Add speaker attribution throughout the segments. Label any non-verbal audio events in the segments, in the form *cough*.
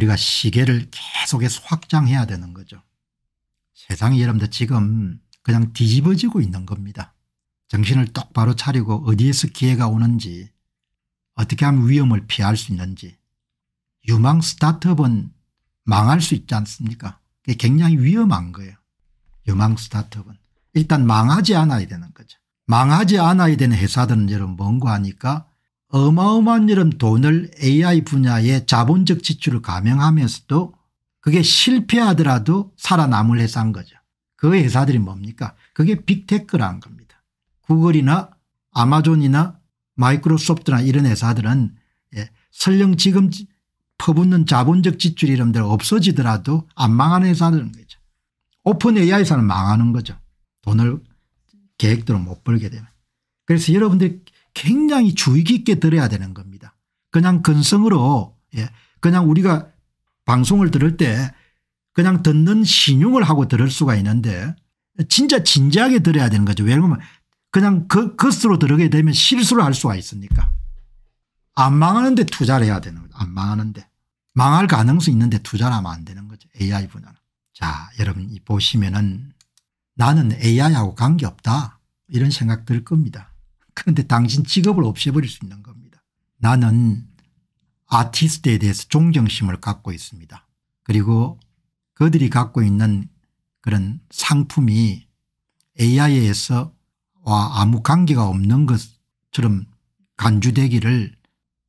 Speaker 1: 우리가 시계를 계속해서 확장해야 되는 거죠. 세상이 여러분들 지금 그냥 뒤집어지고 있는 겁니다. 정신을 똑바로 차리고 어디에서 기회가 오는지 어떻게 하면 위험을 피할 수 있는지 유망 스타트업은 망할 수 있지 않습니까 그게 굉장히 위험한 거예요. 유망 스타트업은 일단 망하지 않아야 되는 거죠. 망하지 않아야 되는 회사들은 여러분 뭔가 하니까 어마어마한 이런 돈을 AI 분야에 자본적 지출을 감행하면서도 그게 실패하더라도 살아남을 회사인 거죠. 그 회사들이 뭡니까 그게 빅테크라는 겁니다. 구글이나 아마존이나 마이크로소프트나 이런 회사들은 예, 설령 지금 퍼붓는 자본적 지출 이름들 없어지더라도 안 망하는 회사들은 거죠. 오픈 AI 사는 망하는 거죠. 돈을 계획대로 못 벌게 되면. 그래서 여러분들이 굉장히 주의 깊게 들어야 되는 겁니다. 그냥 근성으로 예, 그냥 우리가 방송을 들을 때 그냥 듣는 신용을 하고 들을 수가 있는데 진짜 진지하게 들어야 되는 거죠. 왜냐하면 그냥 그, 것으로 그 들어게 되면 실수를 할 수가 있으니까. 안 망하는데 투자를 해야 되는 거죠. 안 망하는데. 망할 가능성이 있는데 투자를 하면 안 되는 거죠. AI 분야는. 자 여러분 보시면은 나는 AI하고 관계없다 이런 생각 들 겁니다. 그런데 당신 직업을 없애버릴 수 있는 겁니다. 나는 아티스트에 대해서 존경심을 갖고 있습니다. 그리고 그들이 갖고 있는 그런 상품이 AI에서 와 아무 관계가 없는 것처럼 간주되기를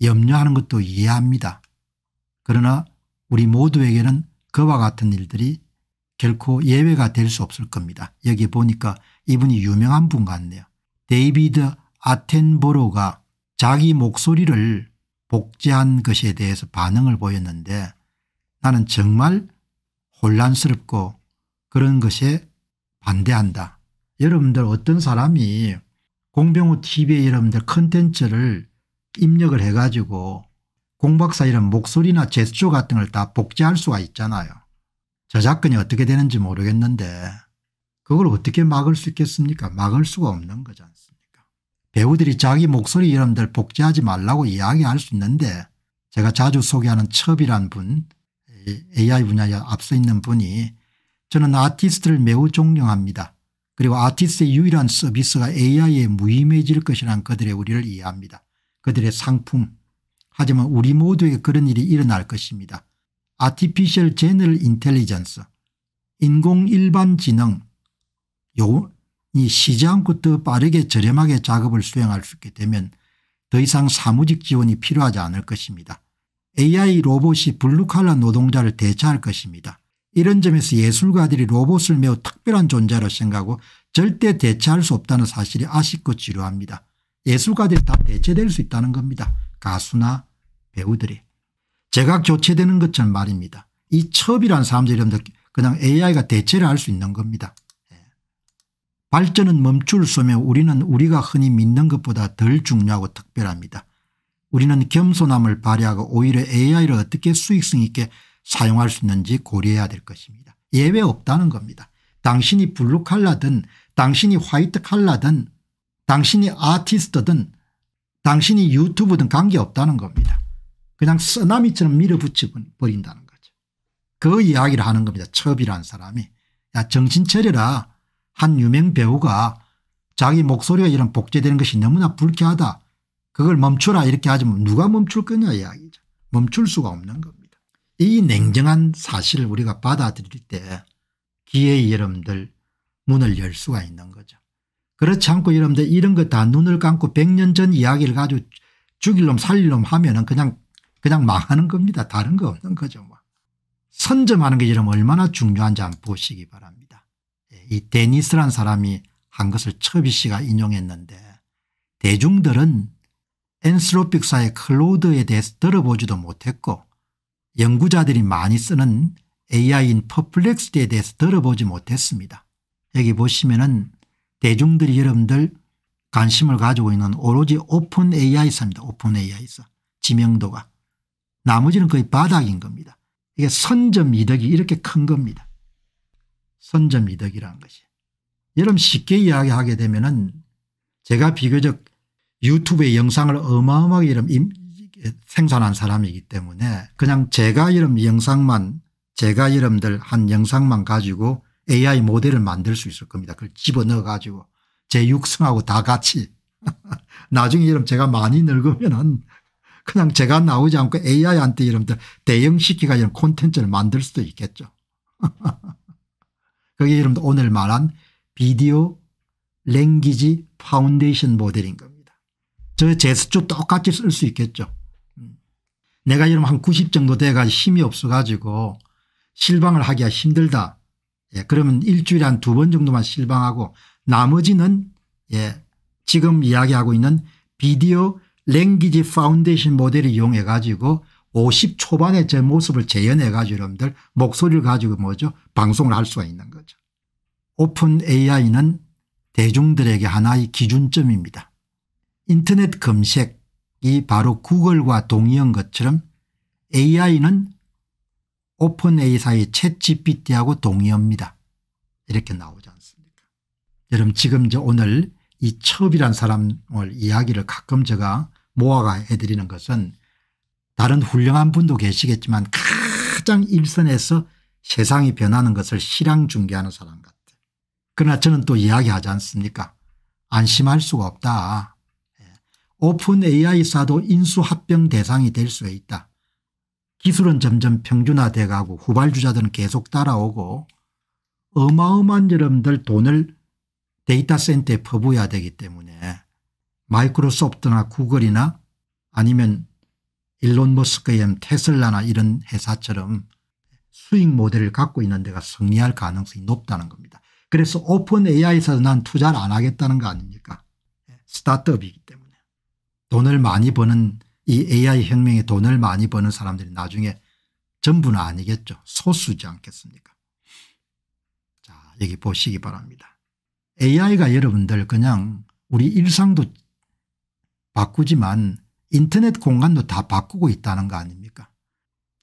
Speaker 1: 염려하는 것도 이해합니다. 그러나 우리 모두에게는 그와 같은 일들이 결코 예외가 될 수 없을 겁니다. 여기 보니까 이분이 유명한 분 같네요. 데이비드 아텐보로가 자기 목소리를 복제한 것에 대해서 반응을 보였는데 나는 정말 혼란스럽고 그런 것에 반대한다. 여러분들 어떤 사람이 공병우 tv 여러분들 컨텐츠를 입력을 해가지고 공박사 이런 목소리나 제스처 같은 걸 다 복제할 수가 있잖아요. 저작권이 어떻게 되는지 모르겠는데 그걸 어떻게 막을 수 있겠습니까? 막을 수가 없는 거지 습니까 배우들이 자기 목소리 이름들 복제하지 말라고 이야기할 수 있는데 제가 자주 소개하는 첩이란 분 AI 분야에 앞서 있는 분이 저는 아티스트를 매우 존경합니다. 그리고 아티스트의 유일한 서비스가 AI에 무임해질 것이란 그들의 우리를 이해합니다. 그들의 상품 하지만 우리 모두에게 그런 일이 일어날 것입니다. 아티피셜 제너럴 인텔리전스 인공일반지능 요, 이 쉬지 않고 더 빠르게 저렴하게 작업을 수행할 수 있게 되면 더 이상 사무직 지원이 필요하지 않을 것입니다. AI 로봇이 블루칼라 노동자를 대체할 것입니다. 이런 점에서 예술가들이 로봇을 매우 특별한 존재로 생각하고 절대 대체할 수 없다는 사실이 아쉽고 지루합니다. 예술가들이 다 대체될 수 있다는 겁니다. 가수나 배우들이. 제각 교체되는 것처럼 말입니다. 이 첩이란 사람들 이름들 그냥 AI가 대체를 할 수 있는 겁니다. 발전은 멈출 수며 우리는 우리가 흔히 믿는 것보다 덜 중요하고 특별합니다. 우리는 겸손함을 발휘하고 오히려 AI를 어떻게 수익성 있게 사용할 수 있는지 고려해야 될 것입니다. 예외 없다는 겁니다. 당신이 블루 칼라든 당신이 화이트 칼라든 당신이 아티스트든 당신이 유튜브든 관계없다는 겁니다. 그냥 쓰나미처럼 밀어붙여버린다는 거죠. 그 이야기를 하는 겁니다. 첩이란 사람이. 야 정신 차려라. 한 유명 배우가 자기 목소리가 이런 복제되는 것이 너무나 불쾌하다. 그걸 멈추라 이렇게 하지면 누가 멈출 거냐 이야기죠. 멈출 수가 없는 겁니다. 이 냉정한 사실을 우리가 받아들일 때 기에 여러분들 문을 열 수가 있는 거죠. 그렇지 않고 여러분들 이런 거 다 눈을 감고 100년 전 이야기를 가지고 죽일 놈 살릴 놈 하면 은 그냥 그냥 망하는 겁니다. 다른 거 없는 거죠. 뭐. 선점하는 게 여러분 얼마나 중요한지 한번 보시기 바랍니다. 이 데니스란 사람이 한 것을 첩비 씨가 인용했는데 대중들은 엔스로픽사의 클로드에 대해서 들어보지도 못했고 연구자들이 많이 쓰는 AI인 퍼플렉스에 대해서 들어보지 못했습니다. 여기 보시면은 대중들이 여러분들 관심을 가지고 있는 오로지 오픈 AI사입니다. 오픈 AI사. 지명도가. 나머지는 거의 바닥인 겁니다. 이게 선점 이득이 이렇게 큰 겁니다. 선점이득이라는 것이. 여러분 쉽게 이야기하게 되면은 제가 비교적 유튜브에 영상을 어마어마하게 이런 생산한 사람이기 때문에 그냥 제가 이런 영상만 제가 여러분들 한 영상만 가지고 AI 모델을 만들 수 있을 겁니다. 그걸 집어넣어 가지고 제 육성하고 다 같이 *laughs* 나중에 여러분 제가 많이 늙으면은 그냥 제가 나오지 않고 AI한테 여러분들 대형 시기가 이런 콘텐츠를 만들 수도 있겠죠. *laughs* 그게 여러분 오늘 말한 비디오 랭귀지 파운데이션 모델인 겁니다. 저 제스처 똑같이 쓸 수 있겠죠. 음. 내가 여러분 한 90 정도 돼가 힘이 없어가지고 실방을 하기가 힘들다. 예, 그러면 일주일에 한 두 번 정도만 실방하고 나머지는 예, 지금 이야기하고 있는 비디오 랭귀지 파운데이션 모델을 이용해 가지고 50 초반에 제 모습을 재현해 가지고 여러분들 목소리를 가지고 뭐죠 방송을 할 수가 있는 거죠. 오픈 AI는 대중들에게 하나의 기준점입니다. 인터넷 검색이 바로 구글과 동의한 것처럼 AI는 오픈 AI사의 챗 GPT하고 동의합니다. 이렇게 나오지 않습니까 여러분 지금 저 오늘 이 첩이란 사람을 이야기를 가끔 제가 모아가 해드리는 것은 다른 훌륭한 분도 계시겠지만 가장 일선에서 세상이 변하는 것을 실황 중계하는 사람 같아. 그러나 저는 또 이야기하지 않습니까 안심할 수가 없다. 예. 오픈 AI사도 인수합병 대상이 될 수 있다. 기술은 점점 평준화돼가고 후발주자들은 계속 따라오고 어마어마한 여러분들 돈을 데이터 센터에 퍼부어야 되기 때문에 마이크로소프트나 구글이나 아니면 일론 머스크의 테슬라나 이런 회사처럼 수익 모델을 갖고 있는 데가 승리할 가능성이 높다는 겁니다. 그래서 오픈 AI에서 난 투자를 안 하겠다는 거 아닙니까 스타트업이기 때문에 돈을 많이 버는 이 AI 혁명에 돈을 많이 버는 사람들이 나중에 전부는 아니겠죠 소수지 않겠습니까 자 여기 보시기 바랍니다 AI가 여러분들 그냥 우리 일상도 바꾸지만 인터넷 공간도 다 바꾸고 있다는 거 아닙니까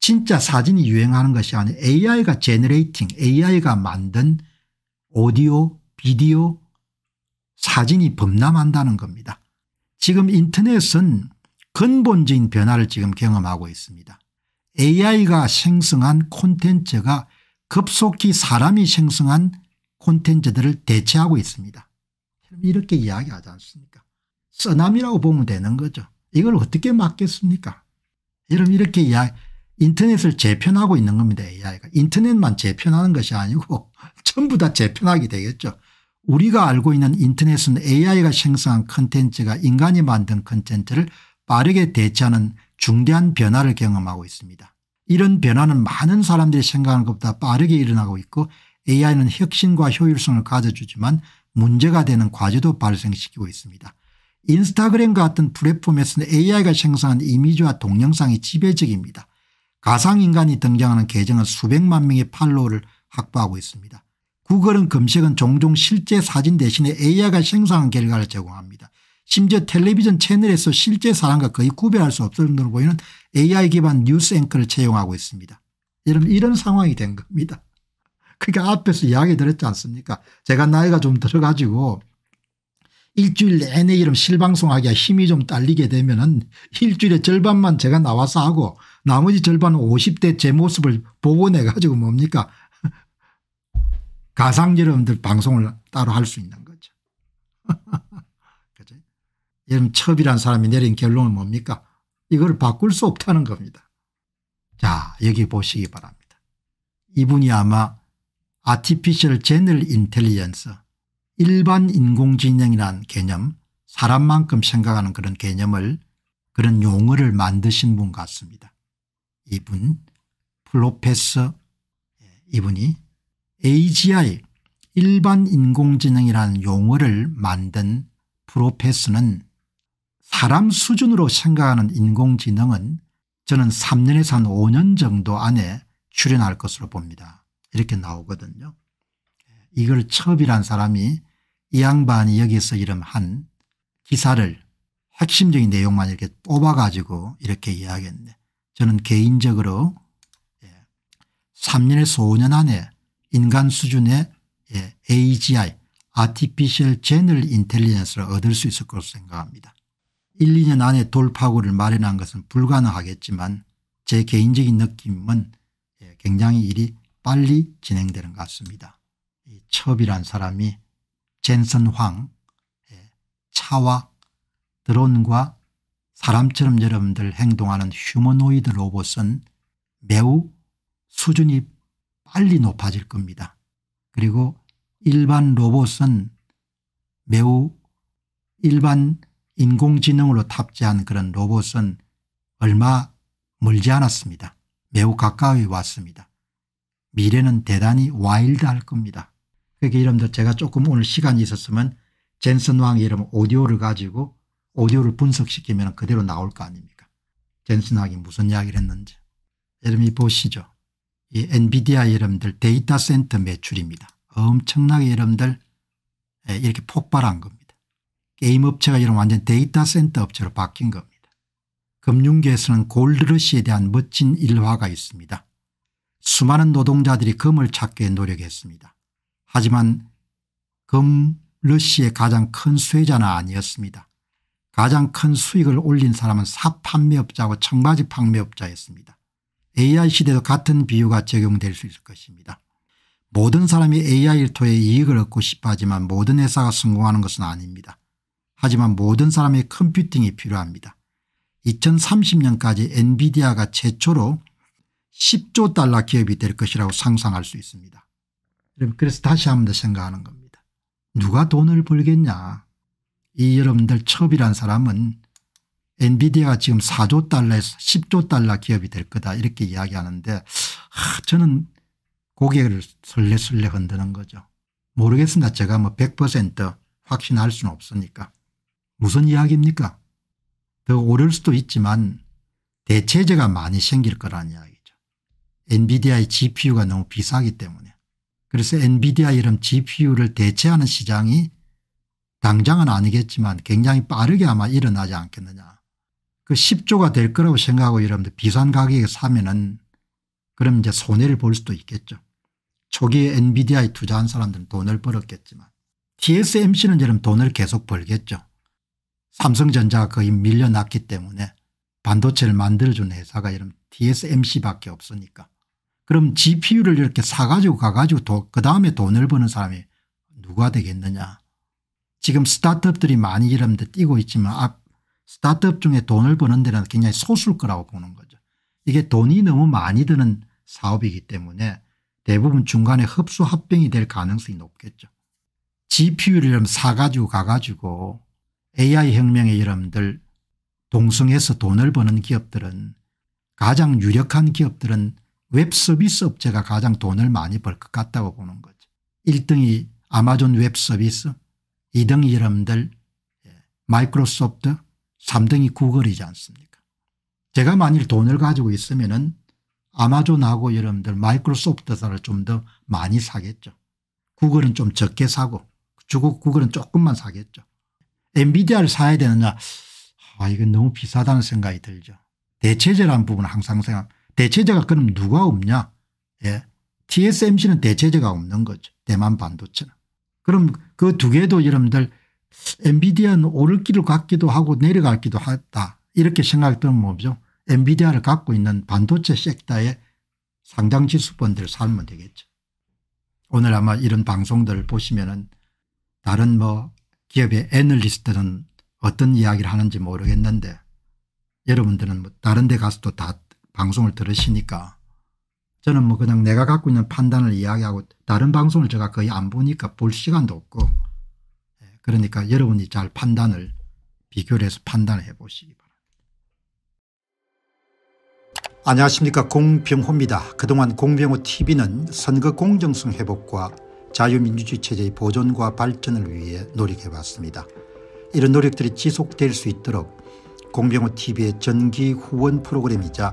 Speaker 1: 진짜 사진이 유행하는 것이 아닌 AI가 제너레이팅 AI가 만든 오디오 비디오 사진이 범람한다는 겁니다. 지금 인터넷은 근본적인 변화를 지금 경험하고 있습니다. AI가 생성한 콘텐츠가 급속히 사람이 생성한 콘텐츠들을 대체하고 있습니다. 이렇게 이야기하지 않습니까? 쓰나미라고 보면 되는 거죠. 이걸 어떻게 막겠습니까? 여러분 이렇게 야 인터넷을 재편하고 있는 겁니다. a 인터넷만 재편하는 것이 아니고 *laughs* 전부 다 재편하게 되겠죠. 우리가 알고 있는 인터넷은 AI가 생성한 컨텐츠가 인간이 만든 컨텐츠를 빠르게 대체하는 중대한 변화를 경험하고 있습니다. 이런 변화는 많은 사람들이 생각하는 것보다 빠르게 일어나고 있고 AI는 혁신과 효율성을 가져주지만 문제가 되는 과제도 발생시키고 있습니다. 인스타그램 같은 플랫폼에서는 AI가 생성한 이미지와 동영상이 지배적입니다. 가상인간이 등장하는 계정은 수백만 명의 팔로우를 확보하고 있습니다. 구글은 검색은 종종 실제 사진 대신에 AI가 생성한 결과를 제공합니다. 심지어 텔레비전 채널에서 실제 사람과 거의 구별할 수 없을 정도로 보이는 AI 기반 뉴스 앵커를 채용하고 있습니다. 여러분 이런 상황이 된 겁니다. 그러니까 앞에서 이야기 들었지 않습니까 제가 나이가 좀 들어가지고 일주일 내내 이런 실방송하기가 힘이 좀 딸리게 되면 은 일주일의 절반만 제가 나와서 하고 나머지 절반 50대 제 모습을 복원해 가지고 뭡니까 *laughs* 가상 여러분들 방송을 따로 할 수 있는 거죠. *laughs* 그죠? 여러분 첩이라는 사람이 내린 결론은 뭡니까 이걸 바꿀 수 없다는 겁니다. 자 여기 보시기 바랍니다. 이분이 아마 아티피셜 제널 인텔리언스 일반 인공지능이란 개념 사람만큼 생각하는 그런 개념을 그런 용어를 만드신 분 같습니다. 이분 플로페스 예, 이분이 AGI 일반 인공지능이라는 용어를 만든 프로페스는 사람 수준으로 생각하는 인공지능은 저는 3년에서 한 5년 정도 안에 출현할 것으로 봅니다. 이렇게 나오거든요. 이걸 첩이란 사람이 이 양반이 여기서 이름 한 기사를 핵심적인 내용만 이렇게 뽑아가지고 이렇게 이야기했는 저는 개인적으로 3년에서 예, 5년 안에 인간 수준의 AGI 예, Artificial General Intelligence를 얻을 수 있을 것으로 생각합니다. 1, 2년 안에 돌파구를 마련한 것은 불가능하겠지만 제 개인적인 느낌은 예, 굉장히 일이 빨리 진행되는 것 같습니다. 이 첩이란 사람이 젠슨 황의 예, 차와 드론과 사람처럼 여러분들 행동하는 휴머노이드 로봇은 매우 수준이 빨리 높아질 겁니다. 그리고 일반 로봇은 매우 일반 인공지능으로 탑재한 그런 로봇은 얼마 멀지 않았습니다. 매우 가까이 왔습니다. 미래는 대단히 와일드할 겁니다. 회계 이름도 제가 조금 오늘 시간이 있었으면 젠슨 왕의 이름 오디오를 가지고 오디오를 분석시키면 그대로 나올 거 아닙니까 젠슨 왕이 무슨 이야기를 했는지 여러분이 보시죠 이 엔비디아 여러분들 데이터 센터 매출입니다 엄청나게 여러분들 예, 이렇게 폭발한 겁니다 게임 업체가 이런 완전 데이터 센터 업체로 바뀐 겁니다 금융계에서는 골드러시에 대한 멋진 일화가 있습니다 수많은 노동자들이 금을 찾기 에 노력했습니다 하지만 금러시의 가장 큰 수혜자는 아니었습니다. 가장 큰 수익을 올린 사람은 사판매업자고 청바지 판매업자였습니다. AI 시대도 같은 비유가 적용될 수 있을 것입니다. 모든 사람이 AI를 통해 이익을 얻고 싶어 하지만 모든 회사가 성공하는 것은 아닙니다. 하지만 모든 사람의 컴퓨팅이 필요합니다. 2030년까지 엔비디아가 최초로 10조 달러 기업이 될 것이라고 상상할 수 있습니다. 그래서 다시 한번 더 생각하는 겁니다. 누가 돈을 벌겠냐. 이 여러분들 첩이란 사람은 엔비디아가 지금 4조 달러에서 10조 달러 기업이 될 거다 이렇게 이야기하는데 하, 저는 고개를 설레설레 흔드는 거죠. 모르겠습니다. 제가 뭐 100% 확신할 수는 없으니까. 무슨 이야기입니까? 더 오를 수도 있지만 대체제가 많이 생길 거란 이야기죠. 엔비디아의 GPU가 너무 비싸기 때문에. 그래서 엔비디아 이름 gpu를 대체하는 시장이 당장은 아니겠지만 굉장히 빠르게 아마 일어나지 않겠느냐. 그 10조가 될 거라고 생각하고 여러분들 비싼 가격에 사면은 그럼 이제 손해를 볼 수도 있겠죠. 초기에 엔비디아에 투자한 사람들은 돈을 벌었겠지만 TSMC는 여러분 돈을 계속 벌겠죠. 삼성전자가 거의 밀려났기 때문에 반도체를 만들어준 회사가 이런 TSMC밖에 없으니까. 그럼 GPU를 이렇게 사가지고 가가지고 그 다음에 돈을 버는 사람이 누가 되겠느냐. 지금 스타트업들이 많이 이런데 뛰고 있지만 앞 스타트업 중에 돈을 버는 데는 굉장히 소수일 거라고 보는 거죠. 이게 돈이 너무 많이 드는 사업이기 때문에 대부분 중간에 흡수 합병이 될 가능성이 높겠죠. GPU를 이러 사가지고 가가지고 AI 혁명의 여러분들 동승해서 돈을 버는 기업들은 가장 유력한 기업들은 웹 서비스 업체가 가장 돈을 많이 벌 것 같다고 보는 거죠. 1등이 아마존 웹 서비스 2등이 여러분들 예, 마이크로소프트 3등이 구글이지 않습니까 제가 만일 돈을 가지고 있으면 은 아마존하고 여러분들 마이크로소프트사를 좀 더 많이 사겠죠. 구글은 좀 적게 사고 주고 구글은 조금만 사겠죠. 엔비디아를 사야 되느냐 아 이건 너무 비싸다는 생각이 들죠. 대체제라는 부분은 항상 생각 대체제가 그럼 누가 없냐 예. TSMC는 대체제가 없는 거죠 대만 반도체는. 그럼 그 두 개도 여러분들 엔비디아는 오를 길을 갔기도 하고 내려갈기도 하다 이렇게 생각되면 뭐죠 엔비디아를 갖고 있는 반도체 섹터의 상장 지수펀드 살면 되겠죠. 오늘 아마 이런 방송들을 보시면 은 다른 뭐 기업의 애널리스트는 어떤 이야기를 하는지 모르겠는데 여러분들은 뭐 다른 데 가서도 다 방송을 들으시니까 저는 뭐 그냥 내가 갖고 있는 판단을 이야기하고 다른 방송을 제가 거의 안 보니까 볼 시간도 없고 예, 그러니까 여러분이 잘 판단을 비교를 해서 판단해 을 보시기 바랍니다. 안녕하십니까 공병호입니다. 그동안 공병호 tv는 선거 공정성 회복과 자유민주주의 체제의 보존과 발전을 위해 노력해봤습니다 이런 노력들이 지속될 수 있도록 공병호 tv의 전기 후원 프로그램이자